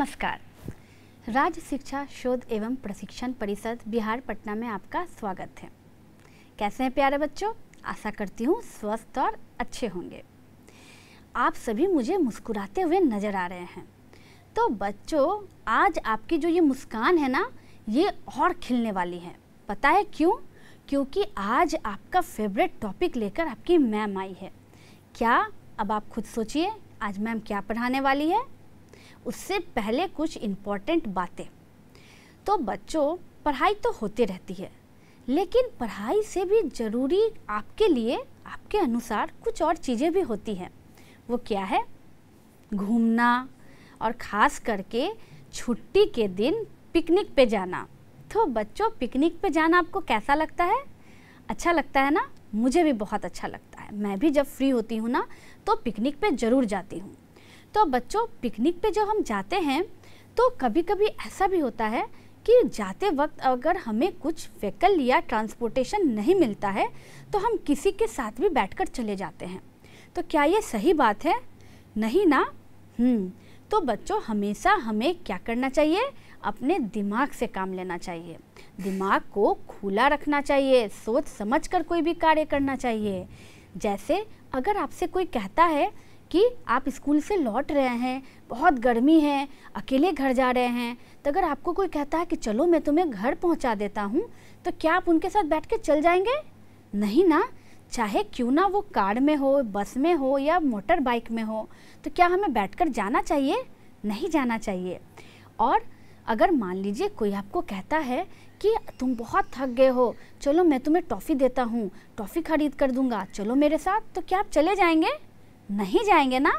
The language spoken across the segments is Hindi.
नमस्कार राज्य शिक्षा शोध एवं प्रशिक्षण परिषद बिहार पटना में आपका स्वागत है कैसे हैं प्यारे बच्चों आशा करती हूँ स्वस्थ और अच्छे होंगे आप सभी मुझे मुस्कुराते हुए नज़र आ रहे हैं तो बच्चों आज आपकी जो ये मुस्कान है ना ये और खिलने वाली है पता है क्यों क्योंकि आज आपका फेवरेट टॉपिक लेकर आपकी मैम आई है क्या अब आप खुद सोचिए आज मैम क्या पढ़ाने वाली है उससे पहले कुछ इम्पॉर्टेंट बातें तो बच्चों पढ़ाई तो होती रहती है लेकिन पढ़ाई से भी ज़रूरी आपके लिए आपके अनुसार कुछ और चीज़ें भी होती हैं वो क्या है घूमना और ख़ास करके छुट्टी के दिन पिकनिक पे जाना तो बच्चों पिकनिक पे जाना आपको कैसा लगता है अच्छा लगता है ना मुझे भी बहुत अच्छा लगता है मैं भी जब फ्री होती हूँ ना तो पिकनिक पे ज़रूर जाती हूँ तो बच्चों पिकनिक पे जब हम जाते हैं तो कभी कभी ऐसा भी होता है कि जाते वक्त अगर हमें कुछ व्हीकल या ट्रांसपोर्टेशन नहीं मिलता है तो हम किसी के साथ भी बैठकर चले जाते हैं तो क्या ये सही बात है नहीं ना हम्म, तो बच्चों हमेशा हमें क्या करना चाहिए अपने दिमाग से काम लेना चाहिए दिमाग को खुला रखना चाहिए सोच समझ कर कोई भी कार्य करना चाहिए जैसे अगर आपसे कोई कहता है कि आप स्कूल से लौट रहे हैं बहुत गर्मी है अकेले घर जा रहे हैं तो अगर आपको कोई कहता है कि चलो मैं तुम्हें घर पहुंचा देता हूं तो क्या आप उनके साथ बैठ के चल जाएंगे नहीं ना चाहे क्यों ना वो कार में हो बस में हो या मोटर बाइक में हो तो क्या हमें बैठकर जाना चाहिए नहीं जाना चाहिए और अगर मान लीजिए कोई आपको कहता है कि तुम बहुत थक गए हो चलो मैं तुम्हें टॉफ़ी देता हूँ टॉफ़ी खरीद कर दूंगा चलो मेरे साथ तो क्या आप चले जाएंगे नहीं जाएंगे ना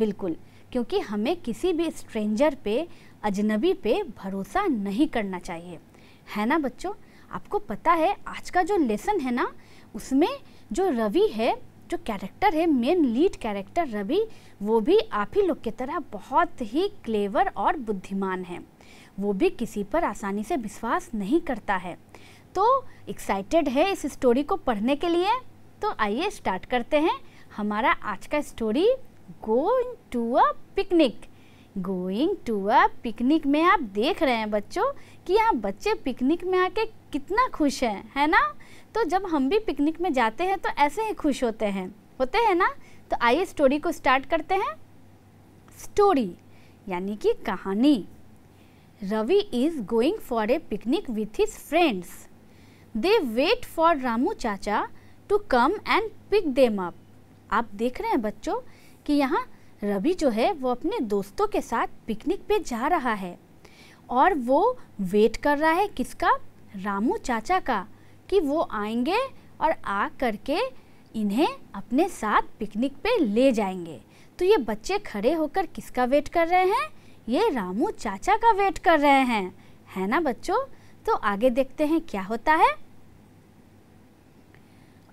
बिल्कुल क्योंकि हमें किसी भी स्ट्रेंजर पे अजनबी पे भरोसा नहीं करना चाहिए है ना बच्चों आपको पता है आज का जो लेसन है ना उसमें जो रवि है जो कैरेक्टर है मेन लीड कैरेक्टर रवि वो भी आप ही लोग की तरह बहुत ही क्लेवर और बुद्धिमान है वो भी किसी पर आसानी से विश्वास नहीं करता है तो एक्साइटेड है इस स्टोरी को पढ़ने के लिए तो आइए स्टार्ट करते हैं हमारा आज का story going to a picnic going to a picnic में आप देख रहे हैं बच्चों कि यहाँ बच्चे पिकनिक में आके कितना खुश हैं है ना तो जब हम भी पिकनिक में जाते हैं तो ऐसे ही खुश होते हैं होते हैं ना तो आइए स्टोरी को स्टार्ट करते हैं स्टोरी यानी कि कहानी Ravi is going for a picnic with his friends they wait for Ramu चाचा to come and pick them up आप देख रहे हैं बच्चों कि यहाँ रवि जो है वो अपने दोस्तों के साथ पिकनिक पे जा रहा है और वो वेट कर रहा है किसका रामू चाचा का कि वो आएंगे और आ करके इन्हें अपने साथ पिकनिक पे ले जाएंगे तो ये बच्चे खड़े होकर किसका वेट कर रहे हैं ये रामू चाचा का वेट कर रहे हैं है ना बच्चों तो आगे देखते हैं क्या होता है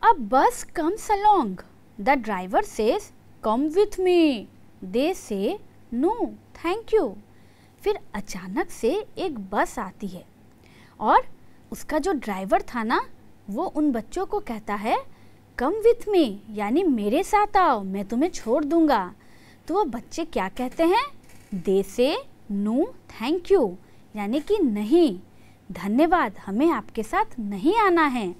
अब bus comes along the driver says come with me they say no thank you फिर अचानक से एक बस आती है और उसका जो ड्राइवर था ना वो उन बच्चों को कहता है कम विथ मी यानी मेरे साथ आओ मैं तुम्हें छोड़ दूंगा तो वो बच्चे क्या कहते हैं दे से नो थैंक यू यानी कि नहीं धन्यवाद हमें आपके साथ नहीं आना है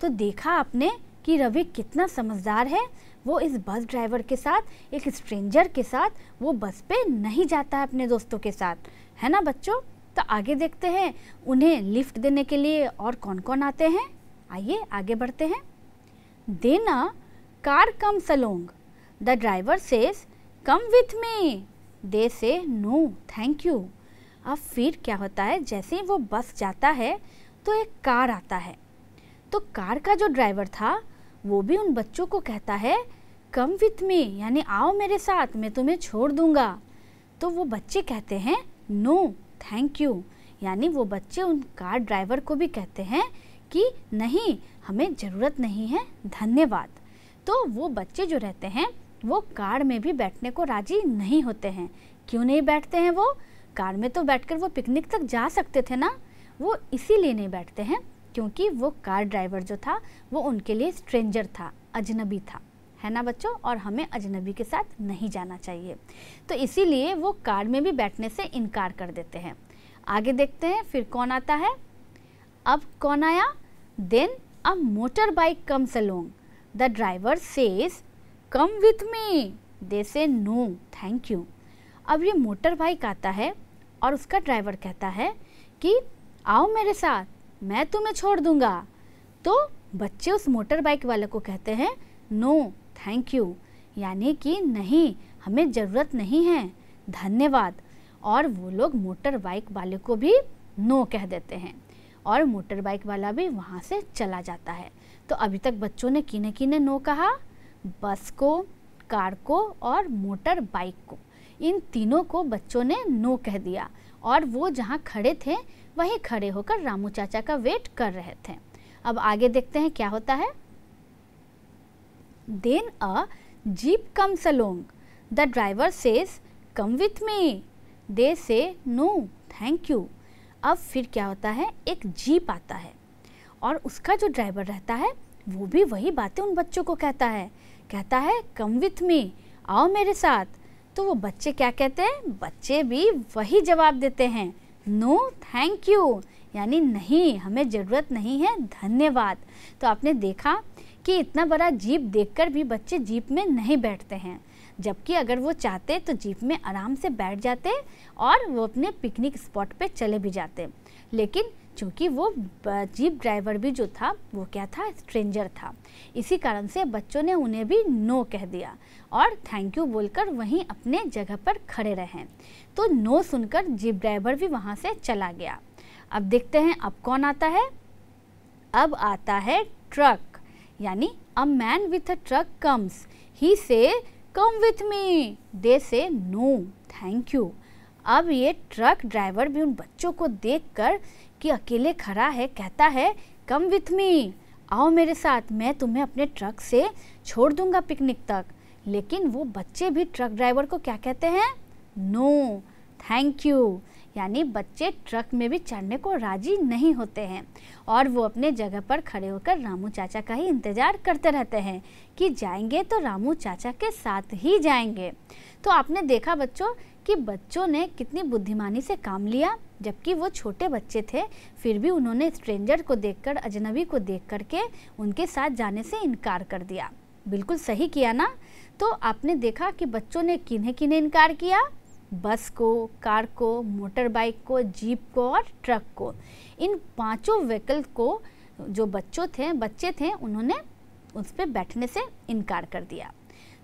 तो देखा आपने कि रवि कितना समझदार है वो इस बस ड्राइवर के साथ एक स्ट्रेंजर के साथ वो बस पे नहीं जाता है अपने दोस्तों के साथ है ना बच्चों तो आगे देखते हैं उन्हें लिफ्ट देने के लिए और कौन कौन आते हैं आइए आगे बढ़ते हैं देना car comes along the driver says come with me they say no thank you अब फिर क्या होता है जैसे ही वो बस जाता है तो एक कार आता है तो कार का जो ड्राइवर था वो भी उन बच्चों को कहता है कम विथ मी यानी आओ मेरे साथ मैं तुम्हें छोड़ दूंगा तो वो बच्चे कहते हैं नो थैंक यू यानी वो बच्चे उन कार ड्राइवर को भी कहते हैं कि नहीं हमें ज़रूरत नहीं है धन्यवाद तो वो बच्चे जो रहते हैं वो कार में भी बैठने को राजी नहीं होते हैं क्यों नहीं बैठते हैं वो कार में तो बैठकर वो पिकनिक तक जा सकते थे ना वो इसीलिए नहीं बैठते हैं क्योंकि वो कार ड्राइवर जो था वो उनके लिए स्ट्रेंजर था अजनबी था है ना बच्चों और हमें अजनबी के साथ नहीं जाना चाहिए तो इसीलिए वो कार में भी बैठने से इनकार कर देते हैं आगे देखते हैं फिर कौन आता है अब कौन आया then a motorbike comes along the driver says come with me they say no thank you अब ये मोटर बाइक आता है और उसका ड्राइवर कहता है कि आओ मेरे साथ मैं तुम्हें छोड़ दूंगा तो बच्चे उस मोटर बाइक वाले को कहते हैं नो थैंक यू यानी कि नहीं हमें ज़रूरत नहीं है धन्यवाद और वो लोग मोटर बाइक वाले को भी नो कह देते हैं और मोटर बाइक वाला भी वहाँ से चला जाता है तो अभी तक बच्चों ने किने किने नो कहा बस को कार को और मोटर बाइक को इन तीनों को बच्चों ने नो कह दिया और वो जहाँ खड़े थे वहीं खड़े होकर रामू चाचा का वेट कर रहे थे अब आगे देखते हैं क्या होता है then a jeep comes along the driver says come with me they say no thank you अब फिर क्या होता है एक जीप आता है और उसका जो ड्राइवर रहता है वो भी वही बातें उन बच्चों को कहता है कहता है कम विथ मी आओ मेरे साथ तो वो बच्चे क्या कहते हैं बच्चे भी वही जवाब देते हैं नो थैंक यू यानी नहीं हमें ज़रूरत नहीं है धन्यवाद तो आपने देखा कि इतना बड़ा जीप देखकर भी बच्चे जीप में नहीं बैठते हैं जबकि अगर वो चाहते तो जीप में आराम से बैठ जाते और वो अपने पिकनिक स्पॉट पे चले भी जाते लेकिन चूँकि वो जीप ड्राइवर भी जो था वो क्या था स्ट्रेंजर था इसी कारण से बच्चों ने उन्हें भी नो कह दिया और थैंक यू बोलकर वहीं अपने जगह पर खड़े रहें तो नो सुनकर जीप ड्राइवर भी वहां से चला गया अब देखते हैं अब कौन आता है अब आता है ट्रक यानी a man with a truck comes he says come with me they say no thank you अब ये ट्रक ड्राइवर भी उन बच्चों को देखकर कि अकेले खड़ा है कहता है कम विथ मी आओ मेरे साथ मैं तुम्हें अपने ट्रक से छोड़ दूंगा पिकनिक तक लेकिन वो बच्चे भी ट्रक ड्राइवर को क्या कहते हैं नो थैंक यू यानी बच्चे ट्रक में भी चढ़ने को राजी नहीं होते हैं और वो अपने जगह पर खड़े होकर रामू चाचा का ही इंतज़ार करते रहते हैं कि जाएंगे तो रामू चाचा के साथ ही जाएंगे तो आपने देखा बच्चों कि बच्चों ने कितनी बुद्धिमानी से काम लिया जबकि वो छोटे बच्चे थे फिर भी उन्होंने स्ट्रेंजर को कर अजनबी को देख के उनके साथ जाने से इनकार कर दिया बिल्कुल सही किया ना तो आपने देखा कि बच्चों ने किन्हें किन्हें इनकार किया बस को कार को मोटर बाइक को जीप को और ट्रक को इन पांचों व्हीकल को जो बच्चों थे बच्चे थे उन्होंने उस पर बैठने से इनकार कर दिया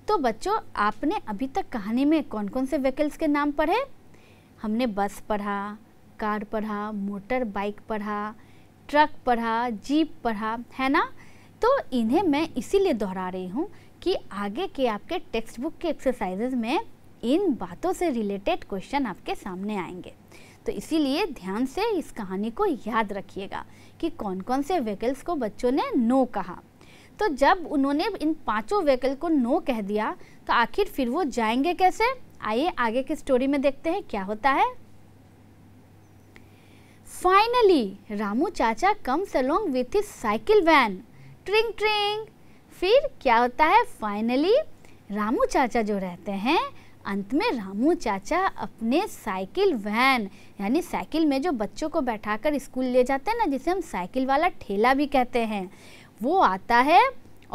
तो बच्चों आपने अभी तक कहानी में कौन कौन से व्हीकल्स के नाम पढ़े हमने बस पढ़ा कार पढ़ा मोटर बाइक पढ़ा ट्रक पढ़ा जीप पढ़ा है ना तो इन्हें मैं इसीलिए दोहरा रही हूँ कि आगे के आपके टेक्स्ट बुक के एक्सरसाइजेज में इन बातों से रिलेटेड क्वेश्चन आपके सामने आएंगे तो इसीलिए ध्यान से इस कहानी को याद रखिएगा कि कौन कौन से व्हीकल्स को बच्चों ने नो कहा तो जब उन्होंने इन पांचों व्हीकल को नो कह दिया तो आखिर फिर वो जाएंगे कैसे आइए आगे की स्टोरी में देखते हैं क्या होता है फाइनली रामू चाचा comes along with his cycle van ट्रिंग ट्रिंग फिर क्या होता है फाइनली रामू चाचा जो रहते हैं अंत में रामू चाचा अपने साइकिल वैन यानी साइकिल में जो बच्चों को बैठाकर स्कूल ले जाते हैं ना जिसे हम साइकिल वाला ठेला भी कहते हैं वो आता है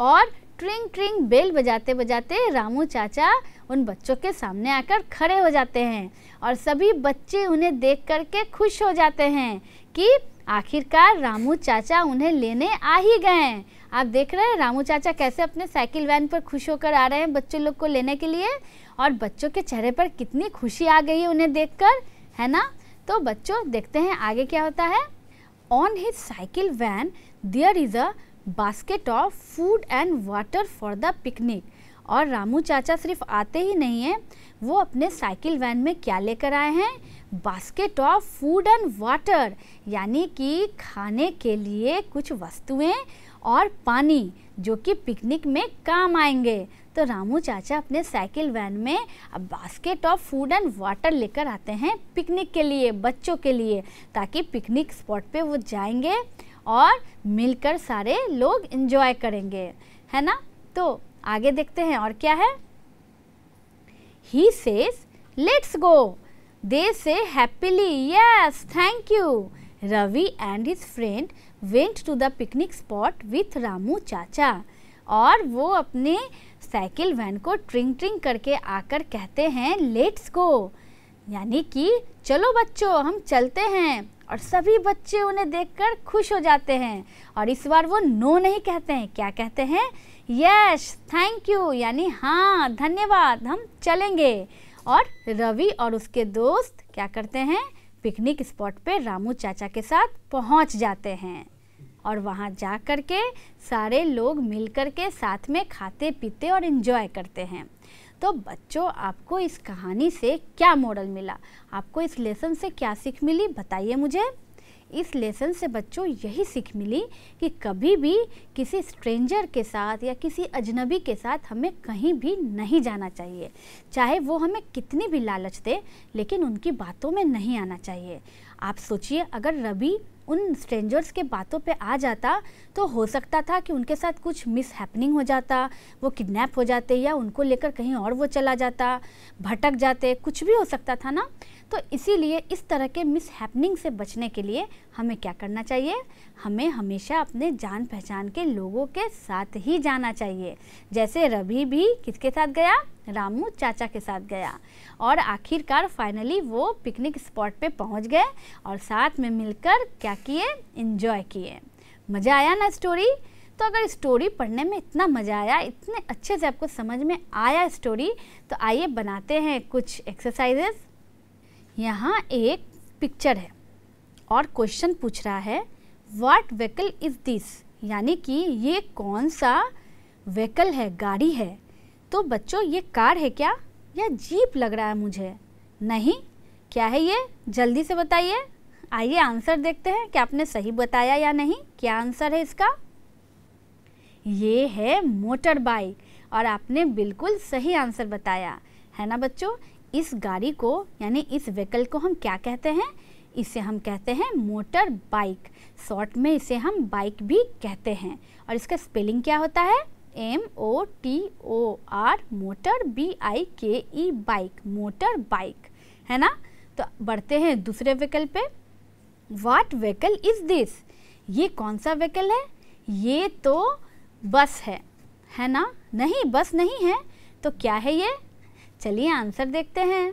और ट्रिंग ट्रिंग बेल बजाते बजाते रामू चाचा उन बच्चों के सामने आकर खड़े हो जाते हैं और सभी बच्चे उन्हें देख करके खुश हो जाते हैं कि आखिरकार रामू चाचा उन्हें लेने आ ही गए आप देख रहे हैं रामू चाचा कैसे अपने साइकिल वैन पर खुश होकर आ रहे हैं बच्चों लोग को लेने के लिए और बच्चों के चेहरे पर कितनी खुशी आ गई है उन्हें देखकर है ना तो बच्चों देखते हैं आगे क्या होता है on his cycle van there is a basket of food and water for the picnic और रामू चाचा सिर्फ आते ही नहीं हैं वो अपने साइकिल वैन में क्या लेकर आए हैं basket of food and water यानी कि खाने के लिए कुछ वस्तुएं और पानी जो कि पिकनिक में काम आएंगे तो रामू चाचा अपने साइकिल वैन में basket of food and water लेकर आते हैं पिकनिक के लिए बच्चों के लिए ताकि पिकनिक स्पॉट पे वो जाएंगे और मिलकर सारे लोग इन्जॉय करेंगे है ना तो आगे देखते हैं और क्या है he says let's go they say happily yes thank you Ravi and his friend went to the picnic spot with Ramu चाचा और वो अपने साइकिल वैन को ट्रिंग ट्रिंग करके आकर कहते हैं लेट्स गो यानी कि चलो बच्चों हम चलते हैं और सभी बच्चे उन्हें देखकर खुश हो जाते हैं और इस बार वो नो नहीं कहते हैं क्या कहते हैं यस थैंक यू यानी हाँ धन्यवाद हम चलेंगे और रवि और उसके दोस्त क्या करते हैं पिकनिक स्पॉट पे रामू चाचा के साथ पहुंच जाते हैं और वहाँ जा कर के सारे लोग मिल कर के साथ में खाते पीते और इन्जॉय करते हैं तो बच्चों आपको इस कहानी से क्या मॉडल मिला आपको इस लेसन से क्या सीख मिली बताइए मुझे इस लेसन से बच्चों यही सीख मिली कि कभी भी किसी स्ट्रेंजर के साथ या किसी अजनबी के साथ हमें कहीं भी नहीं जाना चाहिए चाहे वो हमें कितनी भी लालच दे लेकिन उनकी बातों में नहीं आना चाहिए आप सोचिए अगर रवि उन स्ट्रेंजर्स के बातों पे आ जाता तो हो सकता था कि उनके साथ कुछ मिस हैपनिंग हो जाता वो किडनैप हो जाते या उनको लेकर कहीं और वो चला जाता भटक जाते कुछ भी हो सकता था ना तो इसीलिए इस तरह के मिस हैपनिंग से बचने के लिए हमें क्या करना चाहिए हमें हमेशा अपने जान पहचान के लोगों के साथ ही जाना चाहिए जैसे रवि भी किसके साथ गया रामू चाचा के साथ गया और आखिरकार फाइनली वो पिकनिक स्पॉट पे पहुंच गए और साथ में मिलकर क्या किए इन्जॉय किए मज़ा आया ना स्टोरी तो अगर स्टोरी पढ़ने में इतना मज़ा आया इतने अच्छे से आपको समझ में आया स्टोरी तो आइए बनाते हैं कुछ एक्सरसाइजेज़ यहाँ एक पिक्चर है और क्वेश्चन पूछ रहा है वाट व्हीकल इज़ दिस यानी कि ये कौन सा व्हीकल है गाड़ी है तो बच्चों ये कार है क्या या जीप लग रहा है मुझे नहीं क्या है ये जल्दी से बताइए आइए आंसर देखते हैं कि आपने सही बताया या नहीं क्या आंसर है इसका ये है मोटर बाइक और आपने बिल्कुल सही आंसर बताया है ना बच्चों इस गाड़ी को यानी इस व्हीकल को हम क्या कहते हैं इसे हम कहते हैं मोटर बाइक शॉर्ट में इसे हम बाइक भी कहते हैं और इसका स्पेलिंग क्या होता है M O T O R motor B I K E bike motor bike है ना तो बढ़ते हैं दूसरे व्हीकल पे वाट व्हीकल इज़ दिस ये कौन सा व्हीकल है ये तो बस है है ना नहीं बस नहीं है तो क्या है ये चलिए आंसर देखते हैं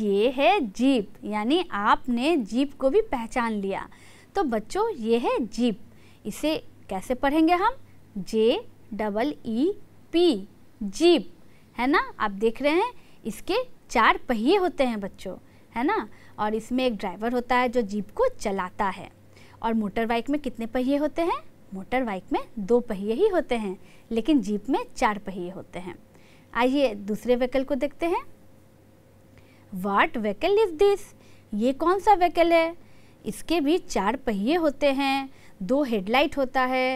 ये है जीप यानी आपने जीप को भी पहचान लिया तो बच्चों ये है जीप इसे कैसे पढ़ेंगे हम J double E P jeep है ना आप देख रहे हैं इसके चार पहिए होते हैं बच्चों है ना और इसमें एक ड्राइवर होता है जो जीप को चलाता है और मोटर बाइक में कितने पहिए होते हैं मोटर बाइक में दो पहिए ही होते हैं लेकिन जीप में चार पहिए होते हैं आइए दूसरे व्हीकल को देखते हैं वाट वेकल इज दिस ये कौन सा व्हीकल है इसके भी चार पहिए होते हैं दो हेडलाइट होता है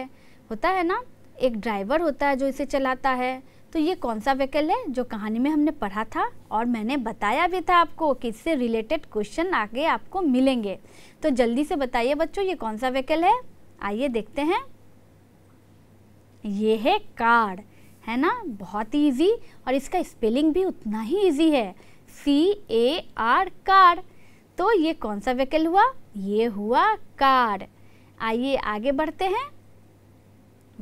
होता है ना एक ड्राइवर होता है जो इसे चलाता है तो ये कौन सा व्हीकल है जो कहानी में हमने पढ़ा था और मैंने बताया भी था आपको कि इससे रिलेटेड क्वेश्चन आगे आपको मिलेंगे तो जल्दी से बताइए बच्चों ये कौन सा व्हीकल है आइए देखते हैं ये है कार है ना बहुत ही ईजी और इसका स्पेलिंग भी उतना ही ईजी है सी ए आर कार तो ये कौन सा व्हीकल हुआ ये हुआ कार आइए आगे बढ़ते हैं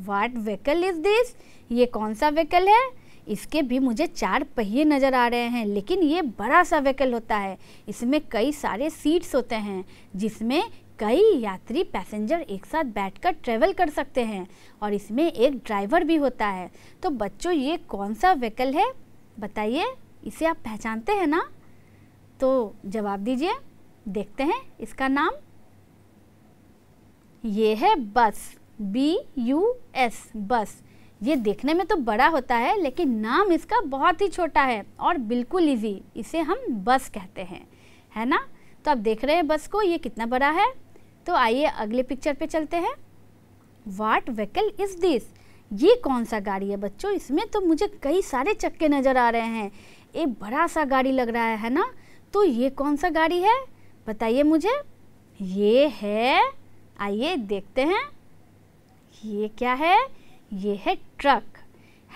वाट व्हीकल इज दिस ये कौन सा व्हीकल है इसके भी मुझे चार पहिए नज़र आ रहे हैं लेकिन ये बड़ा सा व्हीकल होता है इसमें कई सारे सीट्स होते हैं जिसमें कई यात्री पैसेंजर एक साथ बैठकर ट्रैवल कर सकते हैं और इसमें एक ड्राइवर भी होता है तो बच्चों ये कौन सा व्हीकल है बताइए इसे आप पहचानते हैं ना तो जवाब दीजिए देखते हैं इसका नाम ये है बस बी यू एस बस ये देखने में तो बड़ा होता है लेकिन नाम इसका बहुत ही छोटा है और बिल्कुल इजी इसे हम बस कहते हैं है ना तो आप देख रहे हैं बस को ये कितना बड़ा है तो आइए अगले पिक्चर पे चलते हैं वाट व्हीकल इज़ दिस ये कौन सा गाड़ी है बच्चों इसमें तो मुझे कई सारे चक्के नज़र आ रहे हैं एक बड़ा सा गाड़ी लग रहा है ना तो ये कौन सा गाड़ी है बताइए मुझे ये है आइए देखते हैं ये क्या है ये है ट्रक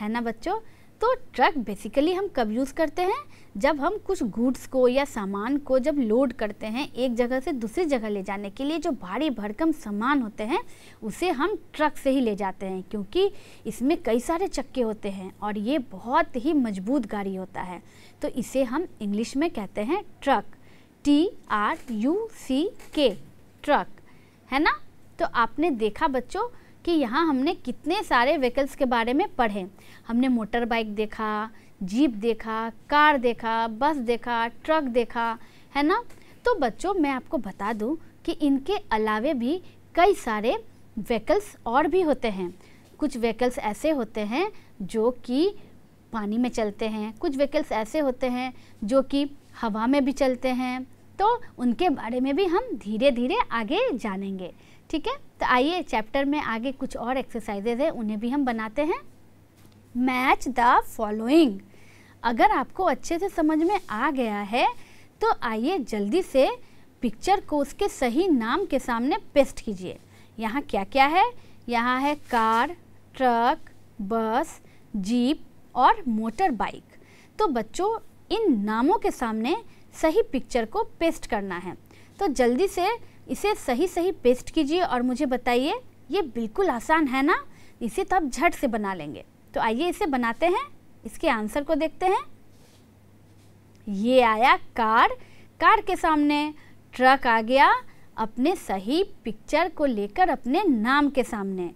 है ना बच्चों तो ट्रक बेसिकली हम कब यूज़ करते हैं जब हम कुछ गुड्स को या सामान को जब लोड करते हैं एक जगह से दूसरी जगह ले जाने के लिए जो भारी भरकम सामान होते हैं उसे हम ट्रक से ही ले जाते हैं क्योंकि इसमें कई सारे चक्के होते हैं और ये बहुत ही मजबूत गाड़ी होता है तो इसे हम इंग्लिश में कहते हैं truck T R U C K truck है ना तो आपने देखा बच्चों कि यहाँ हमने कितने सारे व्हीकल्स के बारे में पढ़े हमने मोटर बाइक देखा जीप देखा कार देखा बस देखा ट्रक देखा है ना तो बच्चों मैं आपको बता दूं कि इनके अलावे भी कई सारे व्हीकल्स और भी होते हैं कुछ व्हीकल्स ऐसे होते हैं जो कि पानी में चलते हैं कुछ व्हीकल्स ऐसे होते हैं जो कि हवा में भी चलते हैं तो उनके बारे में भी हम धीरे धीरे आगे जानेंगे ठीक है तो आइए चैप्टर में आगे कुछ और एक्सरसाइजेज हैं उन्हें भी हम बनाते हैं मैच द फॉलोइंग अगर आपको अच्छे से समझ में आ गया है तो आइए जल्दी से पिक्चर को उसके सही नाम के सामने पेस्ट कीजिए यहाँ क्या क्या है यहाँ है कार ट्रक बस जीप और मोटर बाइक तो बच्चों इन नामों के सामने सही पिक्चर को पेस्ट करना है तो जल्दी से इसे सही सही पेस्ट कीजिए और मुझे बताइए ये बिल्कुल आसान है ना इसे तो आप झट से बना लेंगे तो आइए इसे बनाते हैं इसके आंसर को देखते हैं ये आया कार कार के सामने ट्रक आ गया अपने सही पिक्चर को लेकर अपने नाम के सामने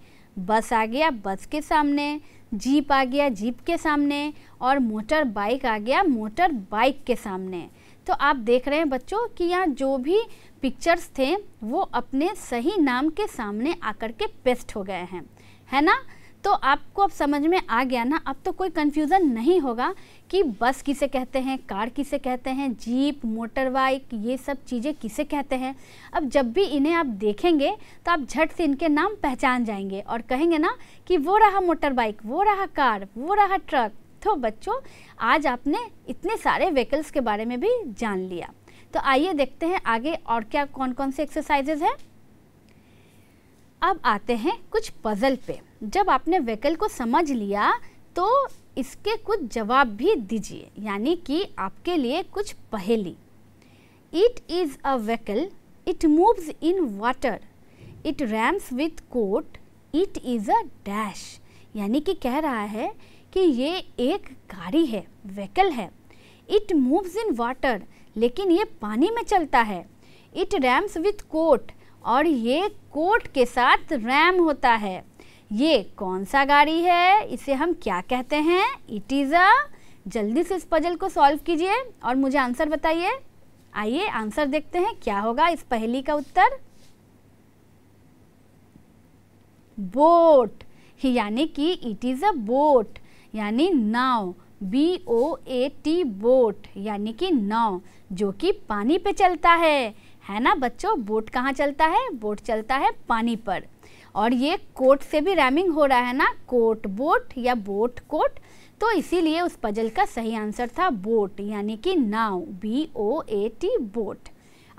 बस आ गया बस के सामने जीप आ गया जीप के सामने और मोटर बाइक आ गया मोटर बाइक के सामने तो आप देख रहे हैं बच्चों कि यहाँ जो भी पिक्चर्स थे वो अपने सही नाम के सामने आकर के पेस्ट हो गए हैं है ना तो आपको अब समझ में आ गया ना अब तो कोई कन्फ्यूज़न नहीं होगा कि बस किसे कहते हैं कार किसे कहते हैं जीप मोटर बाइक ये सब चीज़ें किसे कहते हैं अब जब भी इन्हें आप देखेंगे तो आप झट से इनके नाम पहचान जाएंगे और कहेंगे ना कि वो रहा मोटर बाइक वो रहा कार वो रहा ट्रक तो बच्चों आज आपने इतने सारे व्हीकल्स के बारे में भी जान लिया तो आइए देखते हैं आगे और क्या कौन कौन से एक्सरसाइजेज हैं अब आते हैं कुछ पज़ल पे जब आपने वैकल को समझ लिया तो इसके कुछ जवाब भी दीजिए यानी कि आपके लिए कुछ पहेली it is a vehicle it moves in water it rhymes with coat it is a dash यानी कि कह रहा है कि ये एक गाड़ी है वैकल है इट मूव्स इन वाटर लेकिन ये पानी में चलता है इट रैम्स विथ कोट और ये कोट के साथ रैम होता है ये कौन सा गाड़ी है इसे हम क्या कहते हैं इट इज़ अ जल्दी से इस पजल को सॉल्व कीजिए और मुझे आंसर बताइए आइए आंसर देखते हैं क्या होगा इस पहली का उत्तर बोट यानी कि इट इज़ अ बोट यानी नाव B O A T boat यानी कि नाव जो कि पानी पे चलता है है ना बच्चों बोट कहाँ चलता है बोट चलता है पानी पर और ये कोट से भी रैमिंग हो रहा है ना कोट बोट या बोट कोट तो इसीलिए उस पजल का सही आंसर था बोट यानी कि नाव B O A T boat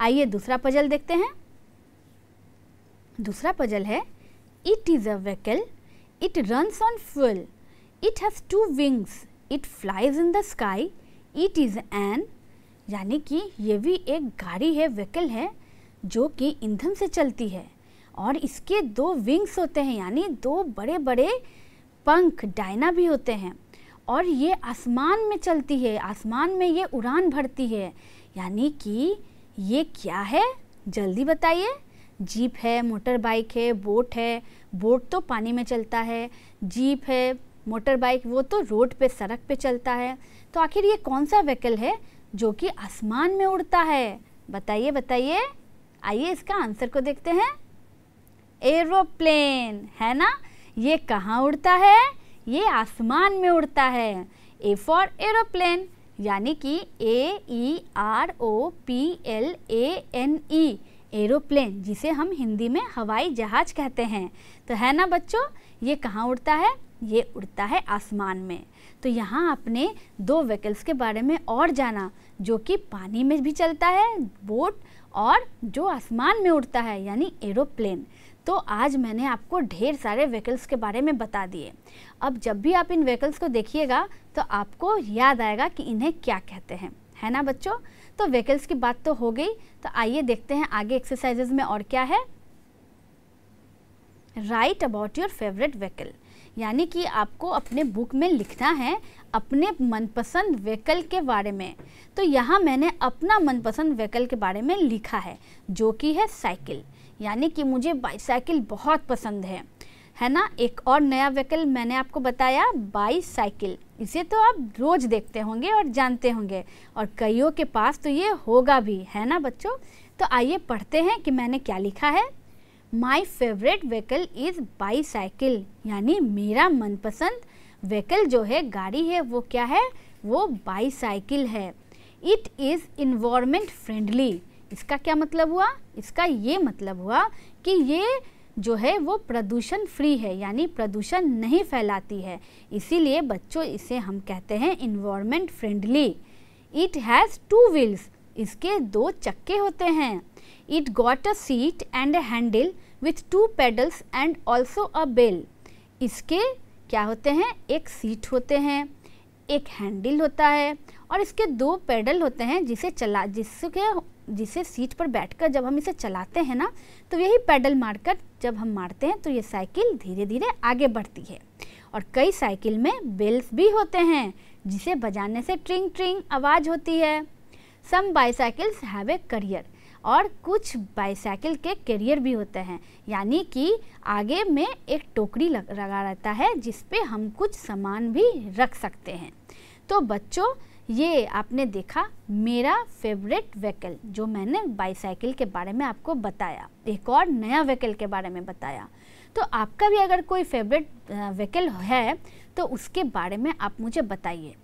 आइए दूसरा पजल देखते हैं दूसरा पजल है it is a vehicle it runs on fuel it has two wings it flies in the sky it is an यानी कि ये भी एक गाड़ी है वेकल है जो कि ईंधन से चलती है और इसके दो विंग्स होते हैं यानी दो बड़े बड़े पंख डायना भी होते हैं और ये आसमान में चलती है आसमान में ये उड़ान भरती है यानी कि ये क्या है जल्दी बताइए जीप है मोटर बाइक है बोट है बोट तो पानी में चलता है जीप है मोटर बाइक वो तो रोड पे सड़क पे चलता है तो आखिर ये कौन सा व्हीकल है जो कि आसमान में उड़ता है बताइए बताइए आइए इसका आंसर को देखते हैं एरोप्लेन है ना ये कहाँ उड़ता है ये आसमान में उड़ता है ए फॉर एरोप्लेन यानी कि A E R O P L A N E aeroplane जिसे हम हिंदी में हवाई जहाज कहते हैं तो है ना बच्चों ये कहाँ उड़ता है ये उड़ता है आसमान में तो यहाँ आपने दो व्हीकल्स के बारे में और जाना जो कि पानी में भी चलता है बोट और जो आसमान में उड़ता है यानी एरोप्लेन तो आज मैंने आपको ढेर सारे व्हीकल्स के बारे में बता दिए अब जब भी आप इन व्हीकल्स को देखिएगा तो आपको याद आएगा कि इन्हें क्या कहते हैं है ना बच्चों तो व्हीकल्स की बात तो हो गई तो आइए देखते हैं आगे एक्सरसाइजेज में और क्या है write about your favourite vehicle यानी कि आपको अपने बुक में लिखना है अपने मनपसंद व्हीकल के बारे में तो यहाँ मैंने अपना मनपसंद व्हीकल के बारे में लिखा है जो कि है साइकिल यानी कि मुझे बाईसाइकिल बहुत पसंद है है ना एक और नया व्हीकल मैंने आपको बताया बाईसाइकिल इसे तो आप रोज़ देखते होंगे और जानते होंगे और कईयों के पास तो ये होगा भी है ना बच्चों तो आइए पढ़ते हैं कि मैंने क्या लिखा है my favourite vehicle is bicycle यानी मेरा मनपसंद व्हीकल जो है गाड़ी है वो क्या है वो बाईसाइकिल है इट इज़ इन्वामेंट फ्रेंडली इसका क्या मतलब हुआ इसका ये मतलब हुआ कि ये जो है वो प्रदूषण फ्री है यानी प्रदूषण नहीं फैलाती है इसीलिए बच्चों इसे हम कहते हैं environment friendly it has two wheels इसके दो चक्के होते हैं it got a seat and a handle with two pedals and also a bell इसके क्या होते हैं एक सीट होते हैं एक हैंडल होता है और इसके दो पेडल होते हैं जिसे चला जिसके जिसे सीट पर बैठकर जब हम इसे चलाते हैं ना तो यही पैडल मारकर जब हम मारते हैं तो ये साइकिल धीरे धीरे आगे बढ़ती है और कई साइकिल में बेल्स भी होते हैं जिसे बजाने से ट्रिंग ट्रिंग आवाज़ होती है some bicycles have a carrier और कुछ बाईसाइकिल के करियर भी होते हैं यानी कि आगे में एक टोकरी लगा रहता है जिस पे हम कुछ सामान भी रख सकते हैं तो बच्चों ये आपने देखा मेरा फेवरेट व्हीकल जो मैंने बाईसाइकिल के बारे में आपको बताया एक और नया व्हीकल के बारे में बताया तो आपका भी अगर कोई फेवरेट व्हीकल है तो उसके बारे में आप मुझे बताइए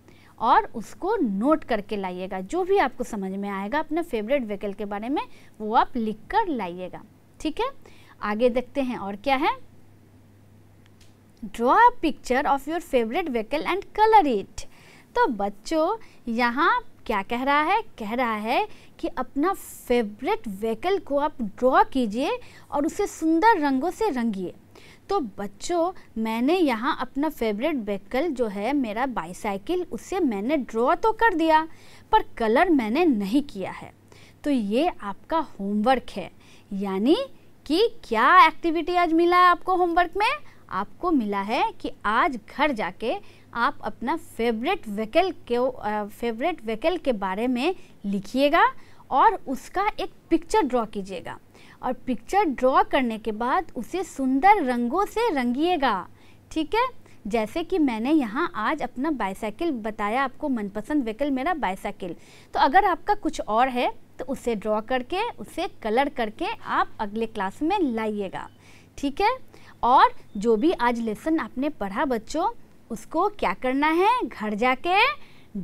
और उसको नोट करके लाइएगा जो भी आपको समझ में आएगा अपने फेवरेट व्हीकल के बारे में वो आप लिख कर लाइएगा ठीक है आगे देखते हैं और क्या है draw a picture of your favourite vehicle and colour it तो बच्चों यहाँ क्या कह रहा है कह रहा है कि अपना फेवरेट व्हीकल को आप ड्रॉ कीजिए और उसे सुंदर रंगों से रंगिए तो बच्चों मैंने यहाँ अपना फेवरेट व्हीकल जो है मेरा बाईसाइकिल उसे मैंने ड्रॉ तो कर दिया पर कलर मैंने नहीं किया है तो ये आपका होमवर्क है यानी कि क्या एक्टिविटी आज मिला है आपको होमवर्क में आपको मिला है कि आज घर जाके आप अपना फेवरेट व्हीकल के फेवरेट व्हीकल के बारे में लिखिएगा और उसका एक पिक्चर ड्रॉ कीजिएगा और पिक्चर ड्रॉ करने के बाद उसे सुंदर रंगों से रंगिएगा ठीक है जैसे कि मैंने यहाँ आज अपना बाइसाइकिल बताया आपको मनपसंद व्हीकल मेरा बाइसाइकिल तो अगर आपका कुछ और है तो उसे ड्रॉ करके उसे कलर करके आप अगले क्लास में लाइएगा ठीक है और जो भी आज लेसन आपने पढ़ा बच्चों उसको क्या करना है घर जाके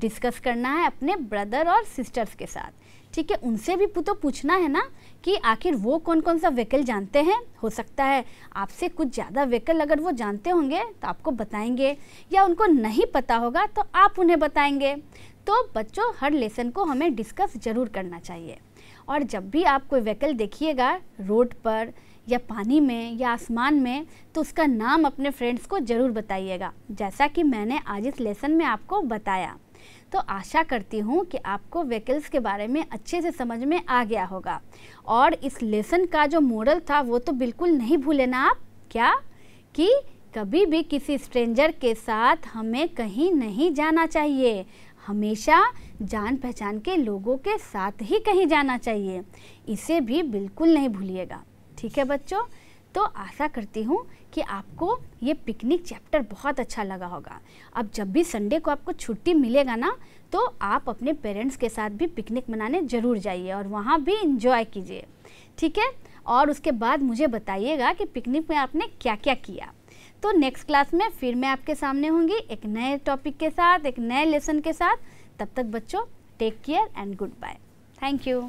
डिस्कस करना है अपने ब्रदर और सिस्टर्स के साथ ठीक है उनसे भी तो पूछना है ना कि आखिर वो कौन कौन सा व्हीकल जानते हैं हो सकता है आपसे कुछ ज़्यादा व्हीकल अगर वो जानते होंगे तो आपको बताएंगे या उनको नहीं पता होगा तो आप उन्हें बताएंगे तो बच्चों हर लेसन को हमें डिस्कस ज़रूर करना चाहिए और जब भी आप कोई व्हीकल देखिएगा रोड पर या पानी में या आसमान में तो उसका नाम अपने फ्रेंड्स को ज़रूर बताइएगा जैसा कि मैंने आज इस लेसन में आपको बताया तो आशा करती हूँ कि आपको व्हीकल्स के बारे में अच्छे से समझ में आ गया होगा और इस लेसन का जो मॉडल था वो तो बिल्कुल नहीं भूले ना आप क्या कि कभी भी किसी स्ट्रेंजर के साथ हमें कहीं नहीं जाना चाहिए हमेशा जान पहचान के लोगों के साथ ही कहीं जाना चाहिए इसे भी बिल्कुल नहीं भूलिएगा ठीक है बच्चों तो आशा करती हूँ कि आपको ये पिकनिक चैप्टर बहुत अच्छा लगा होगा अब जब भी संडे को आपको छुट्टी मिलेगा ना तो आप अपने पेरेंट्स के साथ भी पिकनिक मनाने ज़रूर जाइए और वहाँ भी इंजॉय कीजिए ठीक है और उसके बाद मुझे बताइएगा कि पिकनिक में आपने क्या क्या किया तो नेक्स्ट क्लास में फिर मैं आपके सामने होंगी एक नए टॉपिक के साथ एक नए लेसन के साथ तब तक बच्चों take care and goodbye thank you